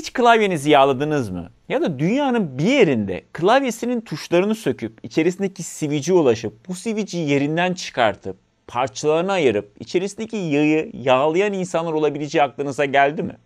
Hiç klavyenizi yağladınız mı? Ya da dünyanın bir yerinde klavyesinin tuşlarını söküp içerisindeki sivici ulaşıp bu sivici yerinden çıkartıp parçalarına ayırıp içerisindeki yağı yağlayan insanlar olabileceği aklınıza geldi mi?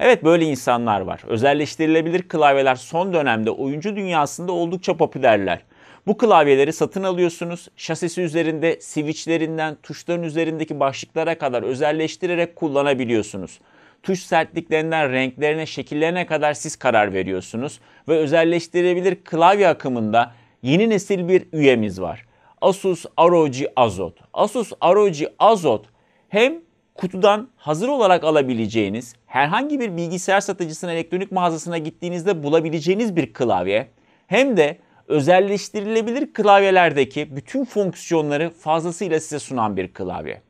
Evet böyle insanlar var. Özelleştirilebilir klavyeler son dönemde oyuncu dünyasında oldukça popülerler. Bu klavyeleri satın alıyorsunuz. Şasisi üzerinde, switchlerinden, tuşların üzerindeki başlıklara kadar özelleştirerek kullanabiliyorsunuz tuş sertliklerinden renklerine, şekillerine kadar siz karar veriyorsunuz ve özelleştirebilir klavye akımında yeni nesil bir üyemiz var. Asus ROG Azot. Asus ROG Azot hem kutudan hazır olarak alabileceğiniz herhangi bir bilgisayar satıcısına elektronik mağazasına gittiğinizde bulabileceğiniz bir klavye hem de özelleştirilebilir klavyelerdeki bütün fonksiyonları fazlasıyla size sunan bir klavye.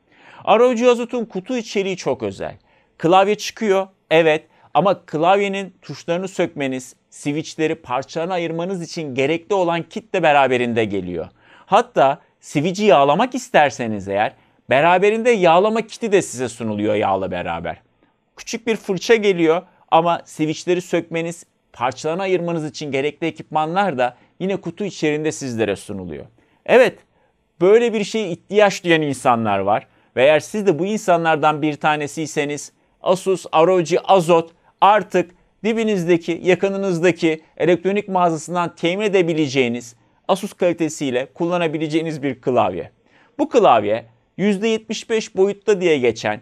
ROG Azot'un kutu içeriği çok özel. Klavye çıkıyor. Evet. Ama klavyenin tuşlarını sökmeniz, switchleri parçalarına ayırmanız için gerekli olan kit de beraberinde geliyor. Hatta switch'i yağlamak isterseniz eğer beraberinde yağlama kiti de size sunuluyor yağla beraber. Küçük bir fırça geliyor ama switchleri sökmeniz, parçalarına ayırmanız için gerekli ekipmanlar da yine kutu içerisinde sizlere sunuluyor. Evet, böyle bir şeye ihtiyaç duyan insanlar var. Ve eğer siz de bu insanlardan bir tanesiyseniz Asus, Aroci, Azot artık dibinizdeki, yakınınızdaki elektronik mağazasından temin edebileceğiniz Asus kalitesiyle kullanabileceğiniz bir klavye. Bu klavye %75 boyutta diye geçen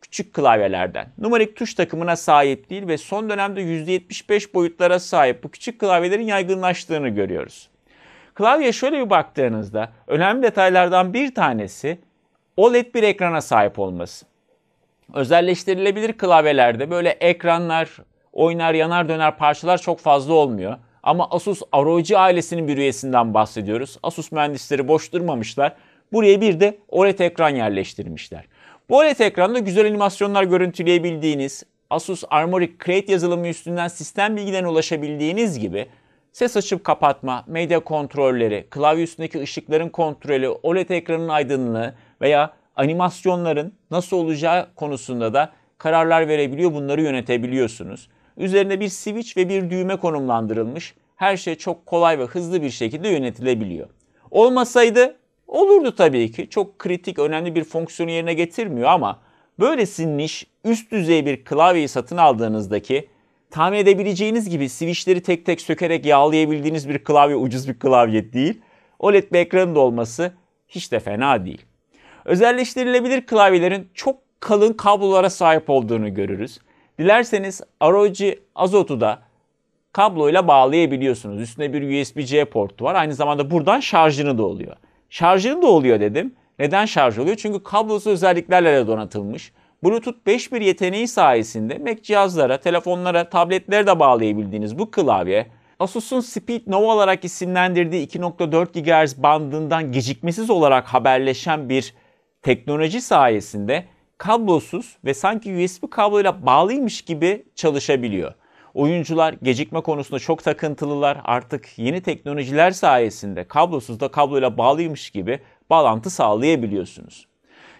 küçük klavyelerden. Numarik tuş takımına sahip değil ve son dönemde %75 boyutlara sahip bu küçük klavyelerin yaygınlaştığını görüyoruz. Klavye şöyle bir baktığınızda önemli detaylardan bir tanesi OLED bir ekrana sahip olması özelleştirilebilir klavyelerde böyle ekranlar, oynar yanar döner parçalar çok fazla olmuyor. Ama Asus ROG ailesinin bir üyesinden bahsediyoruz. Asus mühendisleri boş durmamışlar. Buraya bir de OLED ekran yerleştirmişler. Bu OLED ekranda güzel animasyonlar görüntüleyebildiğiniz, Asus Armoric Create yazılımı üstünden sistem bilgilerine ulaşabildiğiniz gibi ses açıp kapatma, medya kontrolleri, klavye üstündeki ışıkların kontrolü, OLED ekranın aydınlığı veya animasyonların nasıl olacağı konusunda da kararlar verebiliyor, bunları yönetebiliyorsunuz. Üzerine bir switch ve bir düğme konumlandırılmış. Her şey çok kolay ve hızlı bir şekilde yönetilebiliyor. Olmasaydı olurdu tabii ki. Çok kritik, önemli bir fonksiyonu yerine getirmiyor ama böylesinin iş üst düzey bir klavyeyi satın aldığınızdaki tahmin edebileceğiniz gibi switchleri tek tek sökerek yağlayabildiğiniz bir klavye ucuz bir klavye değil. OLED bir ekranın da olması hiç de fena değil. Özelleştirilebilir klavyelerin çok kalın kablolara sahip olduğunu görürüz. Dilerseniz ROG Azot'u da kabloyla bağlayabiliyorsunuz. Üstüne bir USB-C portu var. Aynı zamanda buradan şarjını da oluyor. Şarjını da oluyor dedim. Neden şarj oluyor? Çünkü kablosu özelliklerle de donatılmış. Bluetooth 5.1 yeteneği sayesinde Mac cihazlara, telefonlara, tabletlere de bağlayabildiğiniz bu klavye Asus'un Speed Nova olarak isimlendirdiği 2.4 GHz bandından gecikmesiz olarak haberleşen bir teknoloji sayesinde kablosuz ve sanki USB kabloyla bağlıymış gibi çalışabiliyor. Oyuncular gecikme konusunda çok takıntılılar. Artık yeni teknolojiler sayesinde kablosuz da kabloyla bağlıymış gibi bağlantı sağlayabiliyorsunuz.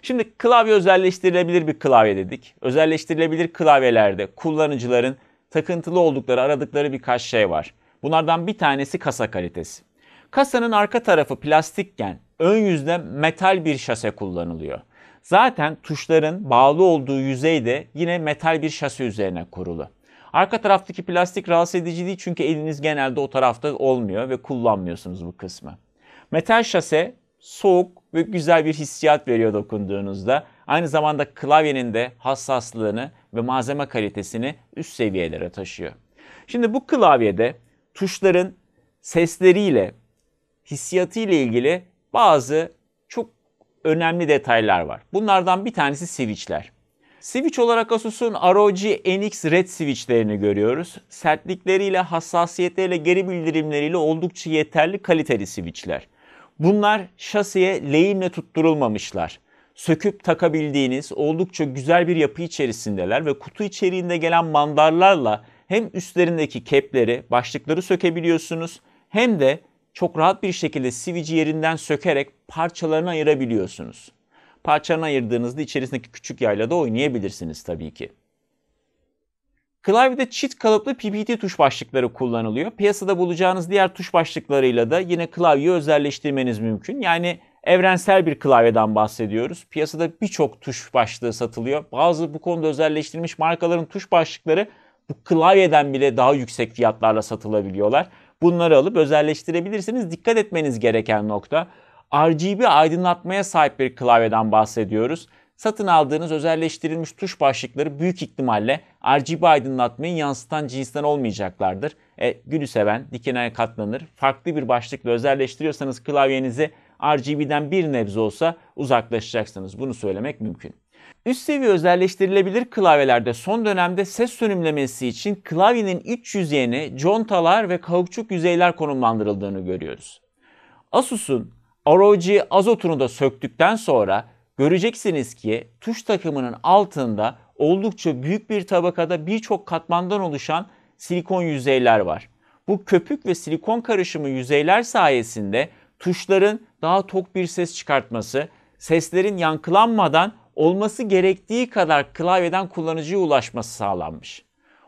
Şimdi klavye özelleştirilebilir bir klavye dedik. Özelleştirilebilir klavyelerde kullanıcıların takıntılı oldukları, aradıkları birkaç şey var. Bunlardan bir tanesi kasa kalitesi. Kasanın arka tarafı plastikken ön yüzde metal bir şase kullanılıyor. Zaten tuşların bağlı olduğu yüzey de yine metal bir şase üzerine kurulu. Arka taraftaki plastik rahatsız edici değil çünkü eliniz genelde o tarafta olmuyor ve kullanmıyorsunuz bu kısmı. Metal şase soğuk ve güzel bir hissiyat veriyor dokunduğunuzda. Aynı zamanda klavyenin de hassaslığını ve malzeme kalitesini üst seviyelere taşıyor. Şimdi bu klavyede tuşların sesleriyle, hissiyatı ile ilgili bazı çok önemli detaylar var. Bunlardan bir tanesi switchler. Switch olarak Asus'un ROG NX Red switchlerini görüyoruz. Sertlikleriyle, hassasiyetleriyle, geri bildirimleriyle oldukça yeterli kaliteli switchler. Bunlar şasiye lehimle tutturulmamışlar. Söküp takabildiğiniz oldukça güzel bir yapı içerisindeler ve kutu içeriğinde gelen mandarlarla hem üstlerindeki kepleri, başlıkları sökebiliyorsunuz hem de çok rahat bir şekilde sivici yerinden sökerek parçalarını ayırabiliyorsunuz. Parçalarını ayırdığınızda içerisindeki küçük yayla da oynayabilirsiniz tabii ki. Klavyede çift kalıplı PPT tuş başlıkları kullanılıyor. Piyasada bulacağınız diğer tuş başlıklarıyla da yine klavyeyi özelleştirmeniz mümkün. Yani evrensel bir klavyeden bahsediyoruz. Piyasada birçok tuş başlığı satılıyor. Bazı bu konuda özelleştirilmiş markaların tuş başlıkları bu klavyeden bile daha yüksek fiyatlarla satılabiliyorlar. Bunları alıp özelleştirebilirsiniz. Dikkat etmeniz gereken nokta RGB aydınlatmaya sahip bir klavyeden bahsediyoruz. Satın aldığınız özelleştirilmiş tuş başlıkları büyük ihtimalle RGB aydınlatmayı yansıtan cinsten olmayacaklardır. E, gülü seven dikene katlanır. Farklı bir başlıkla özelleştiriyorsanız klavyenizi RGB'den bir nebze olsa uzaklaşacaksınız. Bunu söylemek mümkün. Üst seviye özelleştirilebilir klavyelerde son dönemde ses sönümlemesi için klavyenin iç yüzeyine contalar ve kauçuk yüzeyler konumlandırıldığını görüyoruz. Asus'un ROG Azot'unu da söktükten sonra göreceksiniz ki tuş takımının altında oldukça büyük bir tabakada birçok katmandan oluşan silikon yüzeyler var. Bu köpük ve silikon karışımı yüzeyler sayesinde tuşların daha tok bir ses çıkartması, seslerin yankılanmadan olması gerektiği kadar klavyeden kullanıcıya ulaşması sağlanmış.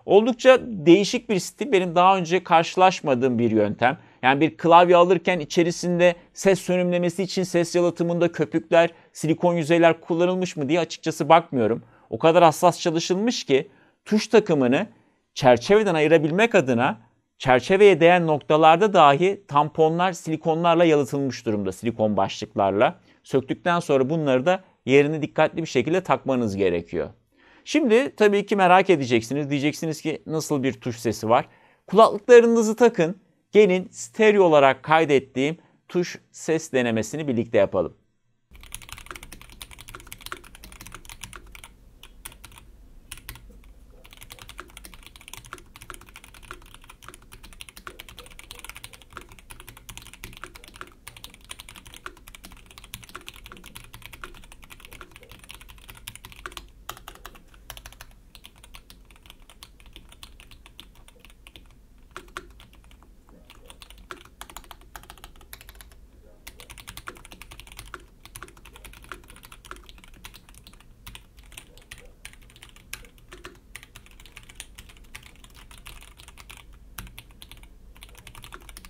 Oldukça değişik bir stil. Benim daha önce karşılaşmadığım bir yöntem. Yani bir klavye alırken içerisinde ses sönümlemesi için ses yalıtımında köpükler, silikon yüzeyler kullanılmış mı diye açıkçası bakmıyorum. O kadar hassas çalışılmış ki tuş takımını çerçeveden ayırabilmek adına çerçeveye değen noktalarda dahi tamponlar silikonlarla yalıtılmış durumda. Silikon başlıklarla. Söktükten sonra bunları da yerini dikkatli bir şekilde takmanız gerekiyor. Şimdi tabii ki merak edeceksiniz. Diyeceksiniz ki nasıl bir tuş sesi var? Kulaklıklarınızı takın. Gelin stereo olarak kaydettiğim tuş ses denemesini birlikte yapalım.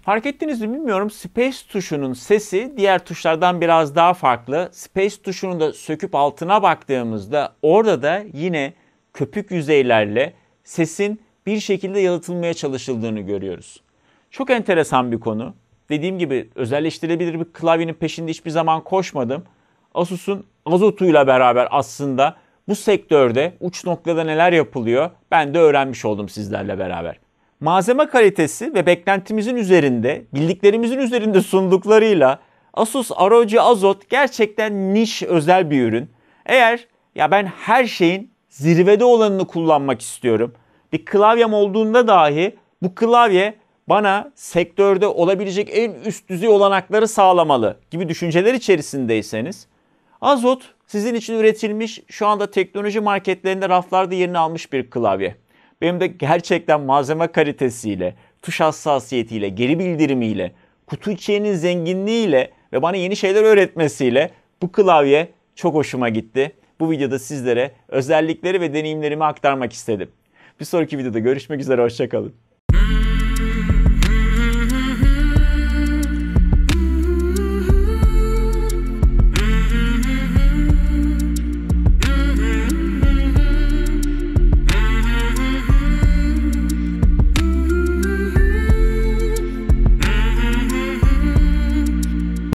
Fark ettiniz mi bilmiyorum space tuşunun sesi diğer tuşlardan biraz daha farklı. Space tuşunu da söküp altına baktığımızda orada da yine köpük yüzeylerle sesin bir şekilde yalıtılmaya çalışıldığını görüyoruz. Çok enteresan bir konu. Dediğim gibi özelleştirilebilir bir klavyenin peşinde hiçbir zaman koşmadım. Asus'un azotuyla beraber aslında bu sektörde uç noktada neler yapılıyor ben de öğrenmiş oldum sizlerle beraber malzeme kalitesi ve beklentimizin üzerinde, bildiklerimizin üzerinde sunduklarıyla Asus ROG Azot gerçekten niş özel bir ürün. Eğer ya ben her şeyin zirvede olanını kullanmak istiyorum. Bir klavyem olduğunda dahi bu klavye bana sektörde olabilecek en üst düzey olanakları sağlamalı gibi düşünceler içerisindeyseniz Azot sizin için üretilmiş şu anda teknoloji marketlerinde raflarda yerini almış bir klavye benim de gerçekten malzeme kalitesiyle, tuş hassasiyetiyle, geri bildirimiyle, kutu içeriğinin zenginliğiyle ve bana yeni şeyler öğretmesiyle bu klavye çok hoşuma gitti. Bu videoda sizlere özellikleri ve deneyimlerimi aktarmak istedim. Bir sonraki videoda görüşmek üzere, hoşçakalın.